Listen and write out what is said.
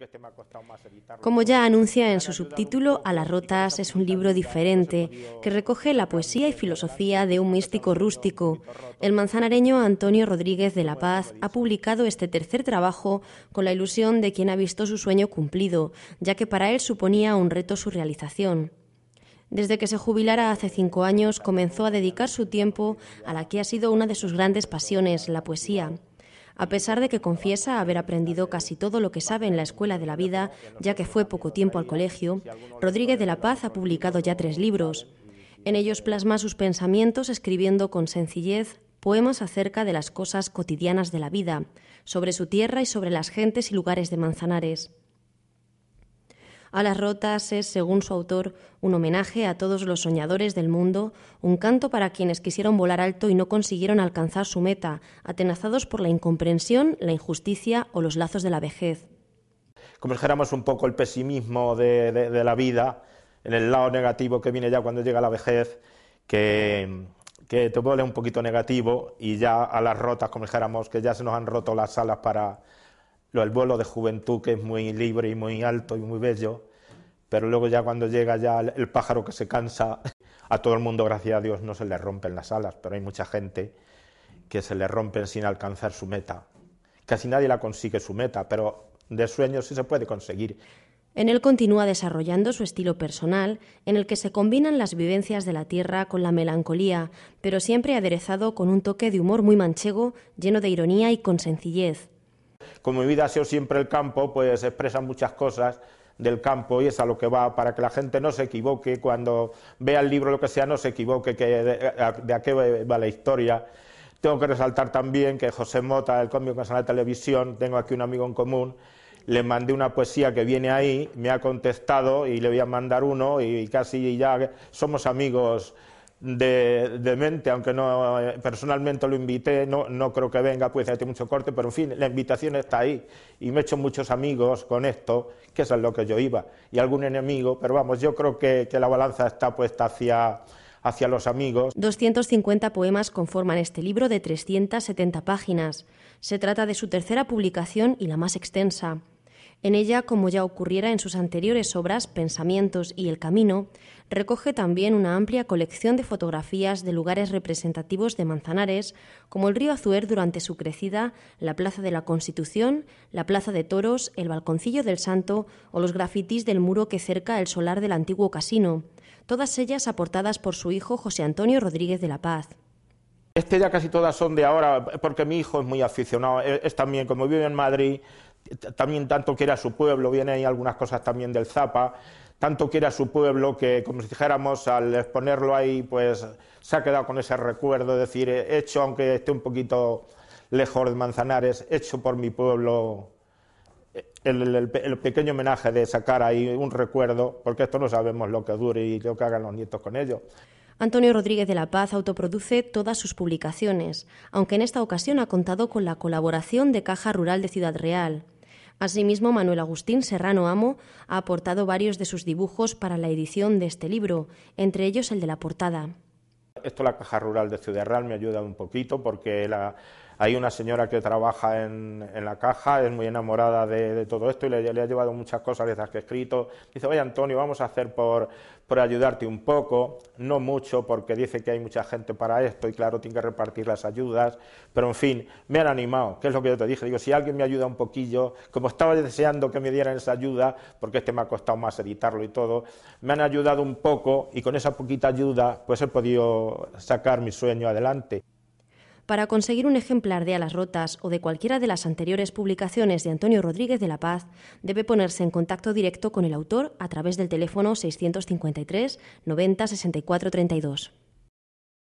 Este Como ya anuncia en su subtítulo, A las rotas es un libro diferente que recoge la poesía y filosofía de un místico rústico. El manzanareño Antonio Rodríguez de la Paz ha publicado este tercer trabajo con la ilusión de quien ha visto su sueño cumplido, ya que para él suponía un reto su realización. Desde que se jubilara hace cinco años, comenzó a dedicar su tiempo a la que ha sido una de sus grandes pasiones, la poesía a pesar de que confiesa haber aprendido casi todo lo que sabe en la escuela de la vida, ya que fue poco tiempo al colegio, Rodríguez de la Paz ha publicado ya tres libros. En ellos plasma sus pensamientos escribiendo con sencillez poemas acerca de las cosas cotidianas de la vida, sobre su tierra y sobre las gentes y lugares de Manzanares. A las Rotas es, según su autor, un homenaje a todos los soñadores del mundo, un canto para quienes quisieron volar alto y no consiguieron alcanzar su meta, atenazados por la incomprensión, la injusticia o los lazos de la vejez. Como dijéramos, un poco el pesimismo de, la vida, en el lado negativo que viene ya cuando llega la vejez, que, que te vuelve un poquito negativo y ya a las rotas, como dijéramos, que ya se nos han roto las alas para, el vuelo de juventud que es muy libre y muy alto y muy bello, pero luego ya cuando llega ya el pájaro que se cansa, a todo el mundo, gracias a Dios, no se le rompen las alas, pero hay mucha gente que se le rompen sin alcanzar su meta. Casi nadie la consigue su meta, pero de sueño sí se puede conseguir. En él continúa desarrollando su estilo personal, en el que se combinan las vivencias de la tierra con la melancolía, pero siempre aderezado con un toque de humor muy manchego, lleno de ironía y con sencillez. Como mi vida ha sido siempre el campo, pues expresa muchas cosas del campo y es a lo que va, para que la gente no se equivoque, cuando vea el libro lo que sea, no se equivoque que de, a qué va la historia. Tengo que resaltar también que José Mota, el cómico nacional de televisión, tengo aquí un amigo en común, le mandé una poesía que viene ahí, me ha contestado y le voy a mandar uno y casi ya somos amigos de, mente, aunque no eh, personalmente lo invité, no, creo que venga, pues tiene mucho corte, pero en fin, la invitación está ahí y me he hecho muchos amigos con esto, que eso es lo que yo iba, y algún enemigo, pero vamos, yo creo que, que la balanza está puesta hacia hacia los amigos. 250 poemas conforman este libro de 370 páginas. Se trata de su tercera publicación y la más extensa. En ella, como ya ocurriera en sus anteriores obras Pensamientos y El Camino, recoge también una amplia colección de fotografías de lugares representativos de Manzanares, como el río Azuer durante su crecida, la Plaza de la Constitución, la Plaza de Toros, el Balconcillo del Santo o los grafitis del muro que cerca el solar del antiguo casino, todas ellas aportadas por su hijo José Antonio Rodríguez de la Paz. Este ya casi todas son de ahora, porque mi hijo es muy aficionado, es, es también, como vive en Madrid, también tanto que era su pueblo, vienen ahí algunas cosas también del Zapa, tanto que era su pueblo que, como si dijéramos, al exponerlo ahí, pues se ha quedado con ese recuerdo, es decir, hecho, aunque esté un poquito lejos de Manzanares, hecho por mi pueblo, eh, el, el, pequeño homenaje de sacar ahí un recuerdo, porque esto no sabemos lo que dure y lo que hagan los nietos con ello. Antonio Rodríguez de la Paz autoproduce todas sus publicaciones, aunque en esta ocasión ha contado con la colaboración de Caja Rural de Ciudad Real. Asimismo, Manuel Agustín Serrano Amo ha aportado varios de sus dibujos para la edición de este libro, entre ellos el de la portada. Esto la Caja Rural de Ciudad Real me ayuda un poquito porque la, hay una señora que trabaja en, la caja, es muy enamorada de, todo esto y le, ha llevado muchas cosas de que he escrito. Dice, oye Antonio, vamos a hacer por, por ayudarte un poco, no mucho, porque dice que hay mucha gente para esto y claro, tiene que repartir las ayudas, pero en fin, me han animado, que es lo que yo te dije, digo, si alguien me ayuda un poquillo, como estaba deseando que me dieran esa ayuda, porque este me ha costado más editarlo y todo, me han ayudado un poco y con esa poquita ayuda pues he podido sacar mi sueño adelante. Para conseguir un ejemplar de Alas Rotas o de cualquiera de las anteriores publicaciones de Antonio Rodríguez de la Paz, debe ponerse en contacto directo con el autor a través del teléfono 653 90 64 32.